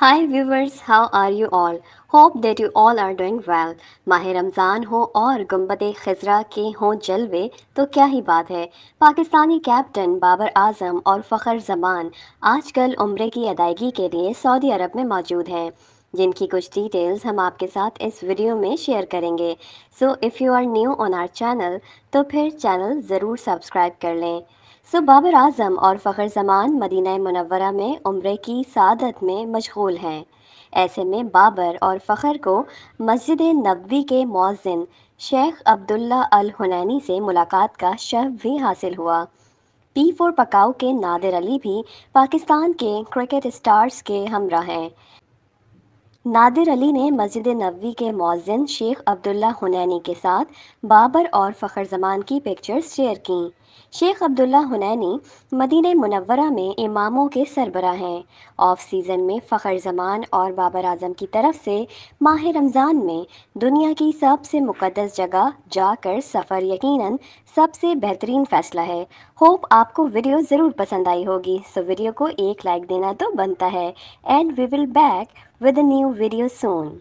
high viewers how are you all hope that you all are doing well माह रमज़ान हो और गुम्बद खजरा के हों जलवे तो क्या ही बात है पाकिस्तानी कैप्टन बाबर आजम और फ़खर जमान आजकल उम्र की अदायगी के लिए सऊदी अरब में मौजूद हैं जिनकी कुछ डिटेल्स हम आपके साथ इस वीडियो में शेयर करेंगे so if you are new on our channel तो फिर चैनल ज़रूर सब्सक्राइब कर लें सो बाबर आजम और फ़खर जमान मदीना मनवरा में उम्र की सादत में मशगूल हैं ऐसे में बाबर और फ़खर को मस्जिद नबी के मौजिन शेख अब्दुल्ला अल हुनैनी से मुलाकात का शव भी हासिल हुआ पी फोर पकाओ के नादिर अली भी पाकिस्तान के क्रिकेट स्टार्स के हमरा हैं नादिर अली ने मस्जिद नबी के मौजिन शेख अब्दुल्ला हुनैनी के साथ बाबर और फ़खर जमान की पिक्चर्स शेयर कें शेख अब्दुल्ला हुनैनी मदीन मुनवरा में इमामों के सरबरा हैं ऑफ सीज़न में फ़खर जमान और बाबर आजम की तरफ से माह रमज़ान में दुनिया की सबसे मुकदस जगह जाकर सफ़र यकीनन सबसे बेहतरीन फ़ैसला है होप आपको वीडियो ज़रूर पसंद आई होगी सो वीडियो को एक लाइक देना तो बनता है and we will back with new video Son